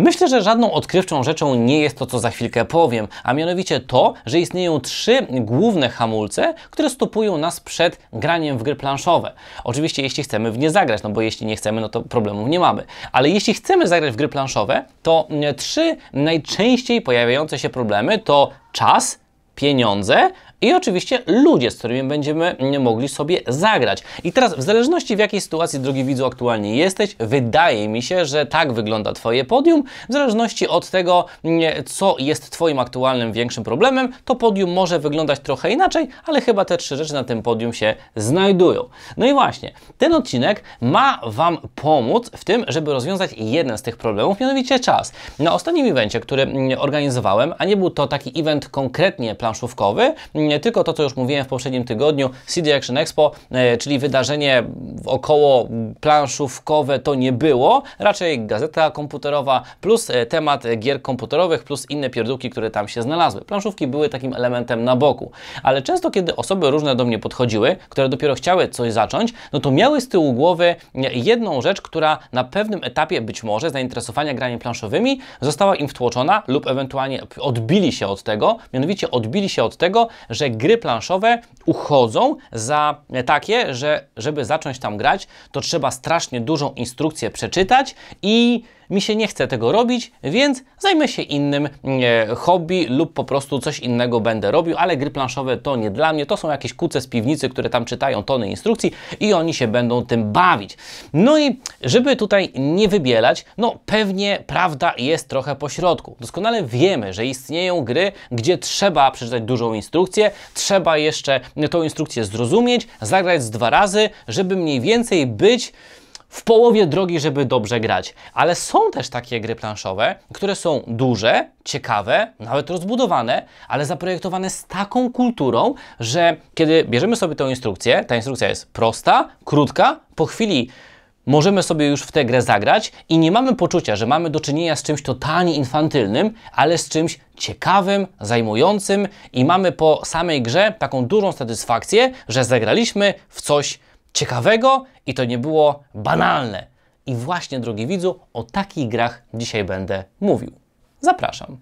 Myślę, że żadną odkrywczą rzeczą nie jest to, co za chwilkę powiem, a mianowicie to, że istnieją trzy główne hamulce, które stopują nas przed graniem w gry planszowe. Oczywiście jeśli chcemy w nie zagrać, no bo jeśli nie chcemy, no to problemów nie mamy. Ale jeśli chcemy zagrać w gry planszowe, to mm, trzy najczęściej pojawiające się problemy to czas, pieniądze i oczywiście ludzie, z którymi będziemy mm, mogli sobie zagrać. I teraz w zależności w jakiej sytuacji, drogi widzu, aktualnie jesteś, wydaje mi się, że tak wygląda Twoje podium. W zależności od tego, mm, co jest Twoim aktualnym większym problemem, to podium może wyglądać trochę inaczej, ale chyba te trzy rzeczy na tym podium się znajdują. No i właśnie, ten odcinek ma Wam pomóc w tym, żeby rozwiązać jeden z tych problemów, mianowicie czas. Na ostatnim evencie, który mm, organizowałem, a nie był to taki event konkretnie planszówkowy, nie tylko to, co już mówiłem w poprzednim tygodniu, CD Action Expo, e, czyli wydarzenie około planszówkowe to nie było, raczej gazeta komputerowa plus e, temat gier komputerowych plus inne pierdółki, które tam się znalazły. Planszówki były takim elementem na boku, ale często kiedy osoby różne do mnie podchodziły, które dopiero chciały coś zacząć, no to miały z tyłu głowy e, jedną rzecz, która na pewnym etapie być może zainteresowania grami planszowymi została im wtłoczona lub ewentualnie odbili się od tego, mianowicie odbili się od tego, że że gry planszowe uchodzą za takie, że żeby zacząć tam grać, to trzeba strasznie dużą instrukcję przeczytać i mi się nie chce tego robić, więc zajmę się innym e, hobby lub po prostu coś innego będę robił, ale gry planszowe to nie dla mnie, to są jakieś kuce z piwnicy, które tam czytają tony instrukcji i oni się będą tym bawić. No i żeby tutaj nie wybielać, no pewnie prawda jest trochę po środku. Doskonale wiemy, że istnieją gry, gdzie trzeba przeczytać dużą instrukcję, trzeba jeszcze tą instrukcję zrozumieć, zagrać z dwa razy, żeby mniej więcej być w połowie drogi, żeby dobrze grać. Ale są też takie gry planszowe, które są duże, ciekawe, nawet rozbudowane, ale zaprojektowane z taką kulturą, że kiedy bierzemy sobie tę instrukcję, ta instrukcja jest prosta, krótka, po chwili możemy sobie już w tę grę zagrać i nie mamy poczucia, że mamy do czynienia z czymś totalnie infantylnym, ale z czymś ciekawym, zajmującym i mamy po samej grze taką dużą satysfakcję, że zagraliśmy w coś ciekawego i to nie było banalne. I właśnie, drogi widzu, o takich grach dzisiaj będę mówił. Zapraszam.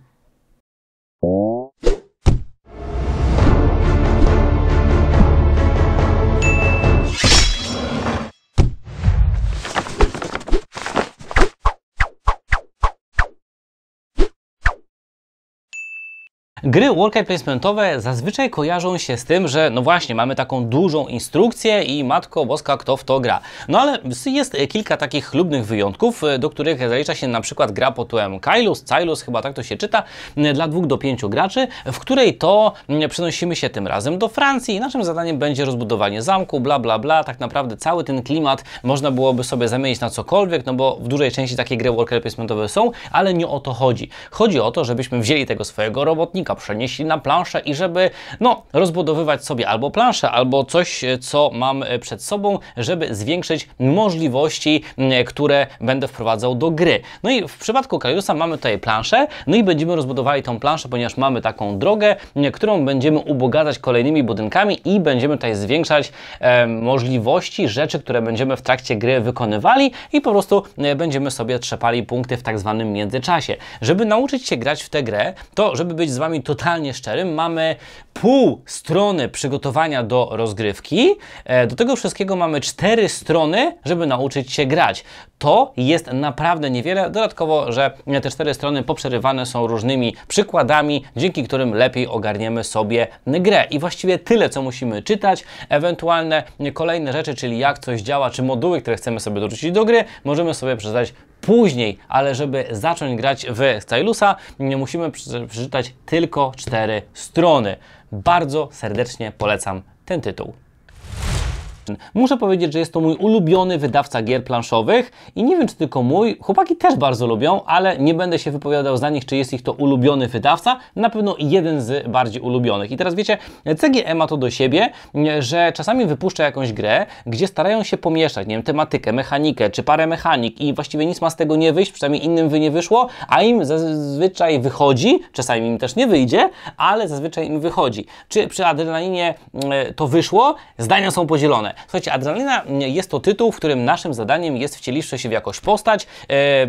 Gry worker placementowe zazwyczaj kojarzą się z tym, że no właśnie mamy taką dużą instrukcję i matko boska kto w to gra. No ale jest e, kilka takich chlubnych wyjątków, e, do których zalicza się na przykład gra pod tytułem Kailus, Cylus, chyba tak to się czyta, dla dwóch do pięciu graczy, w której to przenosimy się tym razem do Francji i naszym zadaniem będzie rozbudowanie zamku, bla bla bla. Tak naprawdę cały ten klimat można byłoby sobie zamienić na cokolwiek, no bo w dużej części takie gry worker placementowe są, ale nie o to chodzi. Chodzi o to, żebyśmy wzięli tego swojego robotnika, przenieśli na planszę i żeby no, rozbudowywać sobie albo planszę, albo coś, e, co mam e, przed sobą, żeby zwiększyć możliwości, e, które będę wprowadzał do gry. No i w przypadku Kaiusa mamy tutaj planszę, no i będziemy rozbudowali tą planszę, ponieważ mamy taką drogę, którą będziemy ubogacać kolejnymi budynkami i będziemy tutaj zwiększać e, możliwości, rzeczy, które będziemy w trakcie gry wykonywali i po prostu będziemy sobie trzepali punkty w tak zwanym międzyczasie. Żeby nauczyć się grać w tę grę, to żeby być z Wami totalnie szczerym, mamy pół strony przygotowania do rozgrywki. E, do tego wszystkiego mamy cztery strony, żeby nauczyć się grać. To jest naprawdę niewiele. Dodatkowo, że te cztery strony poprzerywane są różnymi przykładami, dzięki którym lepiej ogarniemy sobie grę. I właściwie tyle, co musimy czytać. Ewentualne kolejne rzeczy, czyli jak coś działa, czy moduły, które chcemy sobie dorzucić do gry, możemy sobie przeczytać później, ale żeby zacząć grać w Stylusa, musimy przeczytać tylko cztery strony. Bardzo serdecznie polecam ten tytuł. Muszę powiedzieć, że jest to mój ulubiony wydawca gier planszowych i nie wiem, czy tylko mój, chłopaki też bardzo lubią, ale nie będę się wypowiadał za nich, czy jest ich to ulubiony wydawca, na pewno jeden z bardziej ulubionych. I teraz wiecie, CGE ma to do siebie, że czasami wypuszcza jakąś grę, gdzie starają się pomieszać, nie wiem, tematykę, mechanikę, czy parę mechanik i właściwie nic ma z tego nie wyjść, przynajmniej innym wy nie wyszło, a im zazwyczaj wychodzi, czasami im też nie wyjdzie, ale zazwyczaj im wychodzi. Czy przy adrenalinie e, to wyszło? Zdania są podzielone. Słuchajcie, Adrenalina mm, jest to tytuł, w którym naszym zadaniem jest wcieliwszy się w jakąś postać,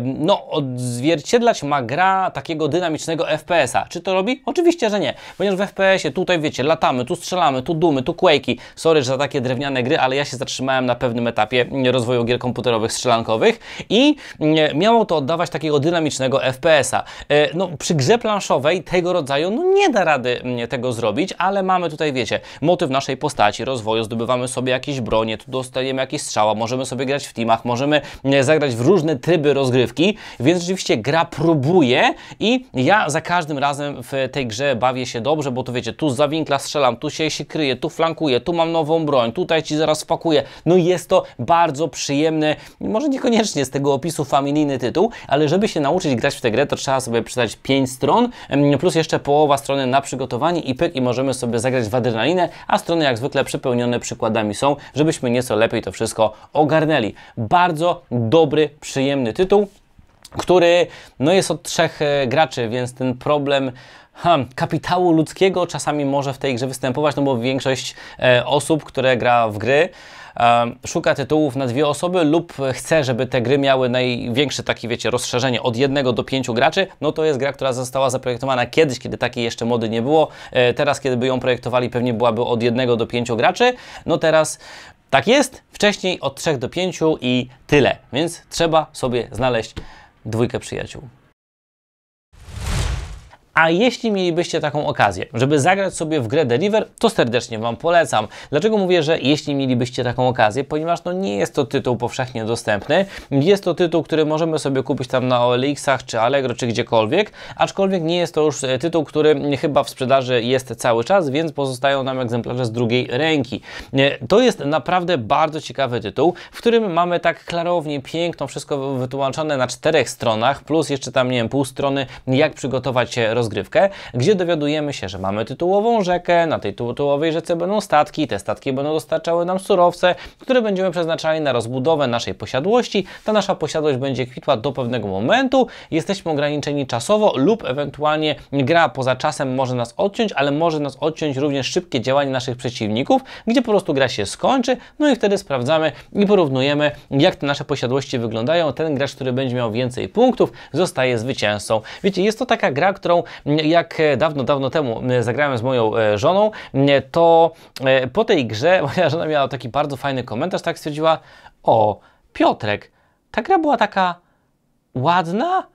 no odzwierciedlać ma gra takiego dynamicznego FPS-a. Czy to robi? Oczywiście, że nie. Ponieważ w FPS-ie tutaj, wiecie, latamy, tu strzelamy, tu dumy, tu quake'i. Sorry, że za takie drewniane gry, ale ja się zatrzymałem na pewnym etapie mm, rozwoju gier komputerowych strzelankowych i mm, miało to oddawać takiego dynamicznego FPS-a. E, no przy grze planszowej tego rodzaju no nie da rady tego zrobić, ale mamy tutaj, wiecie, motyw naszej postaci, rozwoju, zdobywamy sobie jakieś bronie, tu dostajemy jakieś strzała, możemy sobie grać w teamach, możemy mm, zagrać w różne tryby rozgrywki, więc rzeczywiście gra próbuje i ja za każdym razem w tej grze bawię się dobrze, bo tu wiecie, tu z zawinkla strzelam, tu się, się kryję, tu flankuję, tu mam nową broń, tutaj ci zaraz wpakuję. No jest to bardzo przyjemne może niekoniecznie z tego opisu familijny tytuł, ale żeby się nauczyć grać w tę grę, to trzeba sobie przeczytać 5 stron, mm, plus jeszcze połowa strony na przygotowanie i pyk i możemy sobie zagrać w adrenalinę, a strony jak zwykle przepełnione przykładami są, żebyśmy nieco lepiej to wszystko ogarnęli. Bardzo dobry, przyjemny tytuł, który no, jest od trzech e, graczy, więc ten problem ha, hmm, kapitału ludzkiego czasami może w tej grze występować, no bo większość e, osób, które gra w gry, szuka tytułów na dwie osoby lub chce, żeby te gry miały największe takie, wiecie, rozszerzenie od jednego do pięciu graczy, no to jest gra, która została zaprojektowana kiedyś, kiedy takiej jeszcze mody nie było. E, teraz, kiedy by ją projektowali, pewnie byłaby od jednego do pięciu graczy. No teraz tak jest, wcześniej od trzech do pięciu i tyle, więc trzeba sobie znaleźć dwójkę przyjaciół. A jeśli mielibyście taką okazję, żeby zagrać sobie w grę Deliver, to serdecznie Wam polecam. Dlaczego mówię, że jeśli mielibyście taką okazję? Ponieważ no nie jest to tytuł powszechnie dostępny. Jest to tytuł, który możemy sobie kupić tam na OLX-ach, czy Allegro, czy gdziekolwiek, aczkolwiek nie jest to już e, tytuł, który chyba w sprzedaży jest cały czas, więc pozostają nam egzemplarze z drugiej ręki. E, to jest naprawdę bardzo ciekawy tytuł, w którym mamy tak klarownie, piękno, wszystko wytłumaczone na czterech stronach, plus jeszcze tam, nie wiem, pół strony, jak przygotować się roz rozgrywkę, gdzie dowiadujemy się, że mamy tytułową rzekę, na tej tytułowej rzece będą statki, te statki będą dostarczały nam surowce, które będziemy przeznaczali na rozbudowę naszej posiadłości. Ta nasza posiadłość będzie kwitła do pewnego momentu, jesteśmy ograniczeni czasowo lub ewentualnie gra poza czasem może nas odciąć, ale może nas odciąć również szybkie działanie naszych przeciwników, gdzie po prostu gra się skończy, no i wtedy sprawdzamy i porównujemy, jak te nasze posiadłości wyglądają. Ten gracz, który będzie miał więcej punktów, zostaje zwycięzcą. Wiecie, jest to taka gra, którą jak e, dawno, dawno temu e, zagrałem z moją e, żoną, to po tej grze moja żona miała taki bardzo fajny komentarz, tak stwierdziła, o Piotrek, ta gra była taka ładna,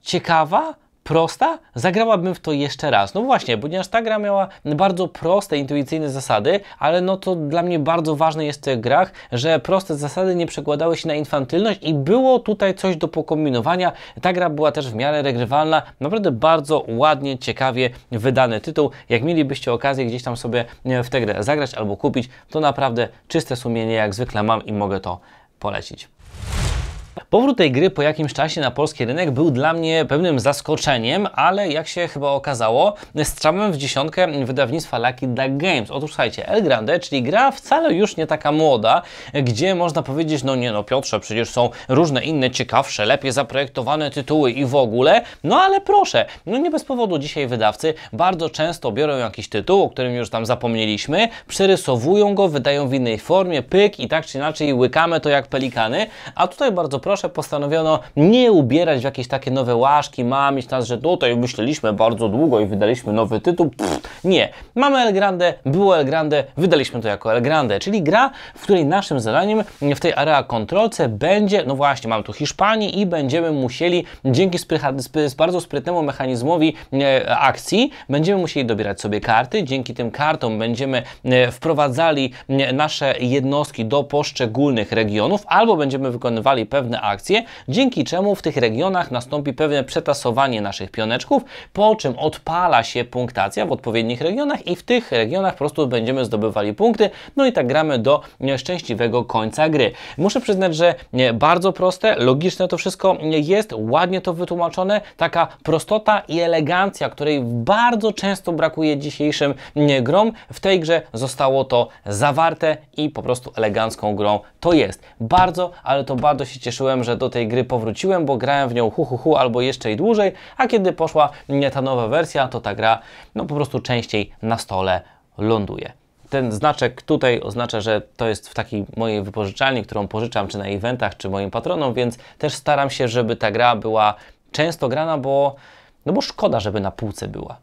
ciekawa, prosta, zagrałabym w to jeszcze raz. No właśnie, ponieważ ta gra miała bardzo proste, intuicyjne zasady, ale no to dla mnie bardzo ważne jest w tych grach, że proste zasady nie przekładały się na infantylność i było tutaj coś do pokombinowania. Ta gra była też w miarę regrywalna, naprawdę bardzo ładnie, ciekawie wydany tytuł. Jak mielibyście okazję gdzieś tam sobie e, w tę grę zagrać albo kupić, to naprawdę czyste sumienie jak zwykle mam i mogę to polecić. Powrót tej gry po jakimś czasie na polski rynek był dla mnie pewnym zaskoczeniem, ale jak się chyba okazało, strzałem w dziesiątkę wydawnictwa Lucky Duck Games. Otóż słuchajcie, El Grande, czyli gra wcale już nie taka młoda, gdzie można powiedzieć, no nie no Piotrze, przecież są różne inne ciekawsze, lepiej zaprojektowane tytuły i w ogóle, no ale proszę, no nie bez powodu dzisiaj wydawcy bardzo często biorą jakiś tytuł, o którym już tam zapomnieliśmy, przerysowują go, wydają w innej formie, pyk i tak czy inaczej łykamy to jak pelikany, a tutaj bardzo proszę, postanowiono nie ubierać w jakieś takie nowe łaszki, mamić nas, że tutaj myśleliśmy bardzo długo i wydaliśmy nowy tytuł. Pff, nie. Mamy El Grande, było El Grande, wydaliśmy to jako El Grande, czyli gra, w której naszym zadaniem w tej area kontrolce będzie, no właśnie, mam tu Hiszpanię i będziemy musieli dzięki bardzo sprytnemu mechanizmowi e, akcji, będziemy musieli dobierać sobie karty, dzięki tym kartom będziemy e, wprowadzali e, nasze jednostki do poszczególnych regionów, albo będziemy wykonywali pewne pewne akcje, dzięki czemu w tych regionach nastąpi pewne przetasowanie naszych pioneczków, po czym odpala się punktacja w odpowiednich regionach i w tych regionach po prostu będziemy zdobywali punkty, no i tak gramy do e, szczęśliwego końca gry. Muszę przyznać, że e, bardzo proste, logiczne to wszystko e, jest, ładnie to wytłumaczone, taka prostota i elegancja, której bardzo często brakuje dzisiejszym grom, w tej grze zostało to zawarte i po prostu elegancką grą to jest. Bardzo, ale to bardzo się cieszyło że do tej gry powróciłem, bo grałem w nią hu hu hu albo jeszcze i dłużej, a kiedy poszła ta nowa wersja, to ta gra no po prostu częściej na stole ląduje ten znaczek tutaj oznacza, że to jest w takiej mojej wypożyczalni, którą pożyczam czy na eventach, czy moim patronom, więc też staram się, żeby ta gra była często grana, bo, no bo szkoda, żeby na półce była.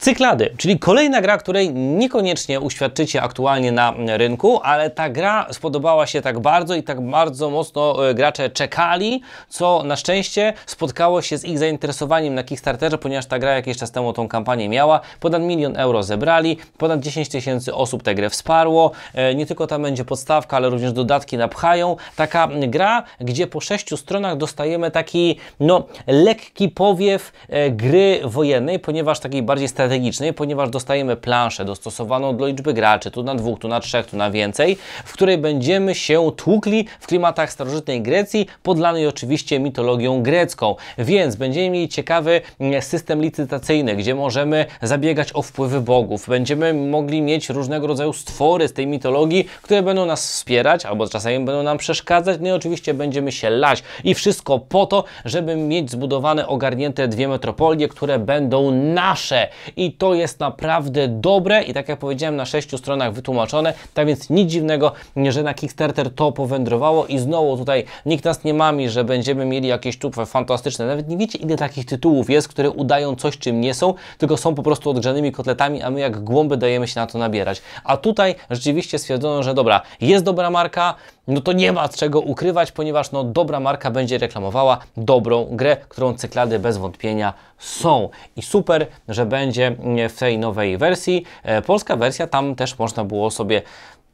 Cyklady, czyli kolejna gra, której niekoniecznie uświadczycie aktualnie na rynku, ale ta gra spodobała się tak bardzo i tak bardzo mocno e, gracze czekali, co na szczęście spotkało się z ich zainteresowaniem na Kickstarterze, ponieważ ta gra jakiś czas temu tą kampanię miała. Ponad milion euro zebrali, ponad 10 tysięcy osób tę grę wsparło. E, nie tylko tam będzie podstawka, ale również dodatki napchają. Taka gra, gdzie po sześciu stronach dostajemy taki no, lekki powiew e, gry wojennej, ponieważ takiej bardziej strategicznej strategicznej, ponieważ dostajemy planszę dostosowaną do liczby graczy, tu na dwóch, tu na trzech, tu na więcej, w której będziemy się tłukli w klimatach starożytnej Grecji, podlanej oczywiście mitologią grecką. Więc będziemy mieli ciekawy mm, system licytacyjny, gdzie możemy zabiegać o wpływy bogów. Będziemy mogli mieć różnego rodzaju stwory z tej mitologii, które będą nas wspierać, albo czasami będą nam przeszkadzać, no i oczywiście będziemy się lać. I wszystko po to, żeby mieć zbudowane, ogarnięte dwie metropolie, które będą nasze i to jest naprawdę dobre i tak jak powiedziałem na sześciu stronach wytłumaczone, tak więc nic dziwnego, że na Kickstarter to powędrowało i znowu tutaj nikt nas nie mami, że będziemy mieli jakieś tu fantastyczne, nawet nie wiecie ile takich tytułów jest, które udają coś czym nie są, tylko są po prostu odgrzanymi kotletami, a my jak głąby dajemy się na to nabierać. A tutaj rzeczywiście stwierdzono, że dobra, jest dobra marka, no to nie ma czego ukrywać, ponieważ no, dobra marka będzie reklamowała dobrą grę, którą cyklady bez wątpienia są. I super, że będzie w tej nowej wersji. E, polska wersja, tam też można było sobie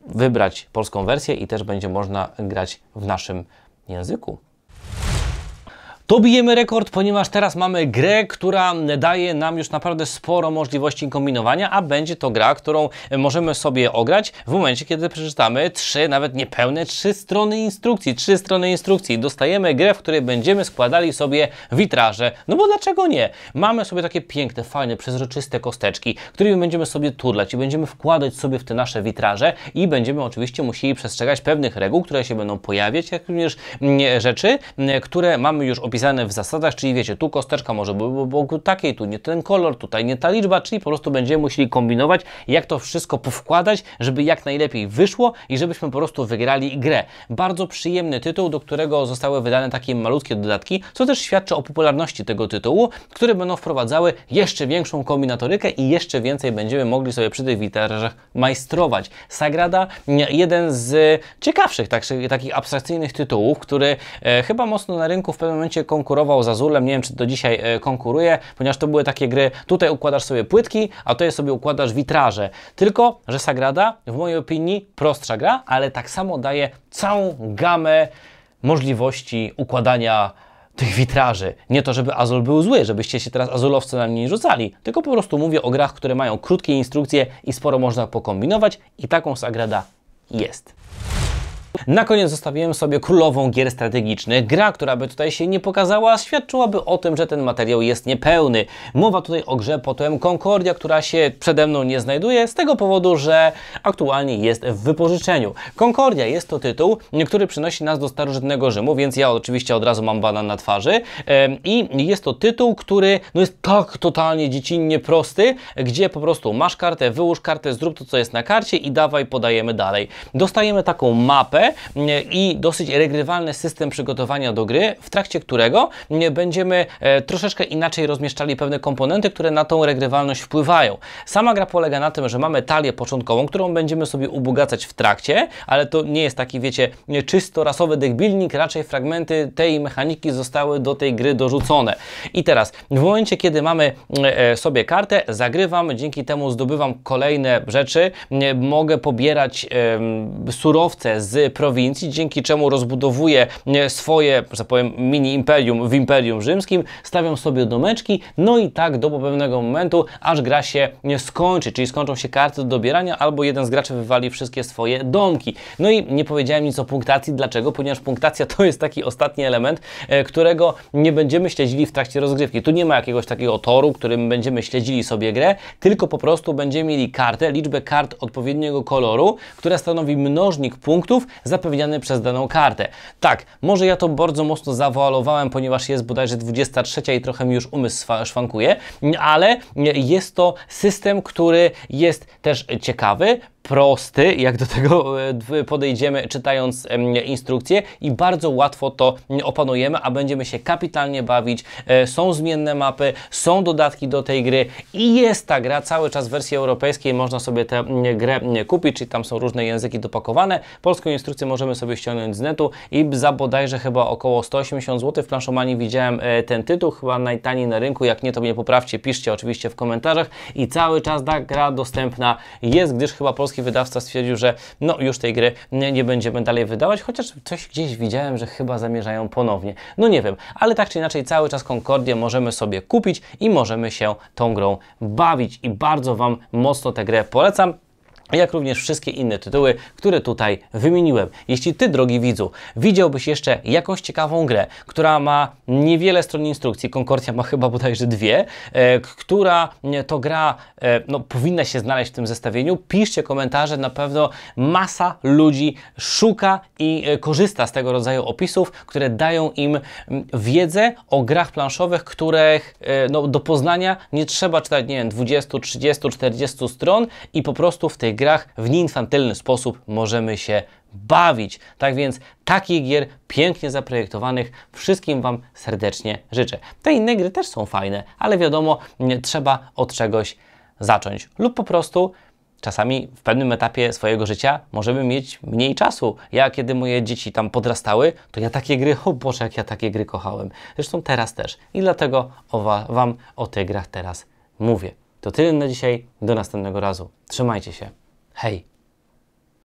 wybrać polską wersję i też będzie można grać w naszym języku. To bijemy rekord, ponieważ teraz mamy grę, która daje nam już naprawdę sporo możliwości kombinowania, a będzie to gra, którą możemy sobie ograć w momencie, kiedy przeczytamy trzy, nawet niepełne trzy strony instrukcji. Trzy strony instrukcji. Dostajemy grę, w której będziemy składali sobie witraże. No bo dlaczego nie? Mamy sobie takie piękne, fajne, przezroczyste kosteczki, którymi będziemy sobie turlać i będziemy wkładać sobie w te nasze witraże i będziemy oczywiście musieli przestrzegać pewnych reguł, które się będą pojawiać, jak również mm, rzeczy, które mamy już opisane zapisane w zasadach, czyli wiecie, tu kosteczka może była boku takiej, tu nie ten kolor, tutaj nie ta liczba, czyli po prostu będziemy musieli kombinować, jak to wszystko powkładać, żeby jak najlepiej wyszło i żebyśmy po prostu wygrali grę. Bardzo przyjemny tytuł, do którego zostały wydane takie malutkie dodatki, co też świadczy o popularności tego tytułu, które będą wprowadzały jeszcze większą kombinatorykę i jeszcze więcej będziemy mogli sobie przy tych witarażach majstrować. Sagrada, mm, jeden z ciekawszych tak, takich abstrakcyjnych tytułów, który e, chyba mocno na rynku w pewnym momencie konkurował z Azulem, nie wiem czy do dzisiaj e, konkuruje, ponieważ to były takie gry, tutaj układasz sobie płytki, a tutaj sobie układasz witraże. Tylko, że Sagrada w mojej opinii prostsza gra, ale tak samo daje całą gamę możliwości układania tych witraży. Nie to, żeby Azul był zły, żebyście się teraz Azulowcy na mnie nie rzucali, tylko po prostu mówię o grach, które mają krótkie instrukcje i sporo można pokombinować i taką Sagrada jest. Na koniec zostawiłem sobie królową gier strategicznych. Gra, która by tutaj się nie pokazała, świadczyłaby o tym, że ten materiał jest niepełny. Mowa tutaj o grze potem Concordia, która się przede mną nie znajduje z tego powodu, że aktualnie jest w wypożyczeniu. Concordia jest to tytuł, który przynosi nas do starożytnego Rzymu, więc ja oczywiście od razu mam banan na twarzy. I jest to tytuł, który no jest tak totalnie dziecinnie prosty, gdzie po prostu masz kartę, wyłóż kartę, zrób to, co jest na karcie i dawaj, podajemy dalej. Dostajemy taką mapę, Mm, i dosyć regrywalny system przygotowania do gry, w trakcie którego mm, będziemy e, troszeczkę inaczej rozmieszczali pewne komponenty, które na tą regrywalność wpływają. Sama gra polega na tym, że mamy talię początkową, którą będziemy sobie ubogacać w trakcie, ale to nie jest taki, wiecie, czysto rasowy deckbuilding, raczej fragmenty tej mechaniki zostały do tej gry dorzucone. I teraz, w momencie, kiedy mamy mm, e, sobie kartę, zagrywam, dzięki temu zdobywam kolejne rzeczy, mogę pobierać surowce z prowincji, dzięki czemu rozbudowuje e, swoje, że tak powiem, mini imperium w Imperium Rzymskim, stawią sobie domeczki, no i tak do pewnego momentu, aż gra się e, skończy, czyli skończą się karty do dobierania, albo jeden z graczy wywali wszystkie swoje domki. No i nie powiedziałem nic o punktacji, dlaczego? Ponieważ punktacja to jest taki ostatni element, e, którego nie będziemy śledzili w trakcie rozgrywki. Tu nie ma jakiegoś takiego toru, którym będziemy śledzili sobie grę, tylko po prostu będziemy mieli kartę, liczbę kart odpowiedniego koloru, która stanowi mnożnik punktów zapewniany przez daną kartę. Tak, może ja to bardzo mocno zawoalowałem, ponieważ jest bodajże 23 i trochę mi już umysł szwankuje, ale jest to system, który jest też ciekawy, prosty, jak do tego e, podejdziemy czytając instrukcję i bardzo łatwo to opanujemy, a będziemy się kapitalnie bawić. E, są zmienne mapy, są dodatki do tej gry i jest ta gra cały czas w wersji europejskiej. Można sobie tę grę kupić, czyli tam są różne języki dopakowane. Polską instrukcję możemy sobie ściągnąć z netu i za bodajże chyba około 180 zł w Planszomanii widziałem e, ten tytuł, chyba najtaniej na rynku. Jak nie, to mnie poprawcie, piszcie oczywiście w komentarzach i cały czas ta gra dostępna jest, gdyż chyba polski polski wydawca stwierdził, że no już tej gry nie, nie będziemy dalej wydawać, chociaż coś gdzieś widziałem, że chyba zamierzają ponownie. No nie wiem, ale tak czy inaczej cały czas Concordię możemy sobie kupić i możemy się tą grą bawić i bardzo Wam mocno tę grę polecam jak również wszystkie inne tytuły, które tutaj wymieniłem. Jeśli Ty, drogi widzu, widziałbyś jeszcze jakąś ciekawą grę, która ma niewiele stron instrukcji, Konkordia ma chyba bodajże dwie, e, która e, to gra e, no, powinna się znaleźć w tym zestawieniu, piszcie komentarze, na pewno masa ludzi szuka i e, korzysta z tego rodzaju opisów, które dają im wiedzę o grach planszowych, których e, no, do poznania nie trzeba czytać, nie wiem, 20, 30, 40 stron i po prostu w tej grach w nieinfantylny sposób możemy się bawić. Tak więc takich gier pięknie zaprojektowanych wszystkim Wam serdecznie życzę. Te inne gry też są fajne, ale wiadomo, trzeba od czegoś zacząć lub po prostu czasami w pewnym etapie swojego życia możemy mieć mniej czasu. Ja, kiedy moje dzieci tam podrastały, to ja takie gry, o Boże, jak ja takie gry kochałem. Zresztą teraz też. I dlatego o wa, Wam o tych grach teraz mówię. To tyle na dzisiaj. Do następnego razu. Trzymajcie się. Hey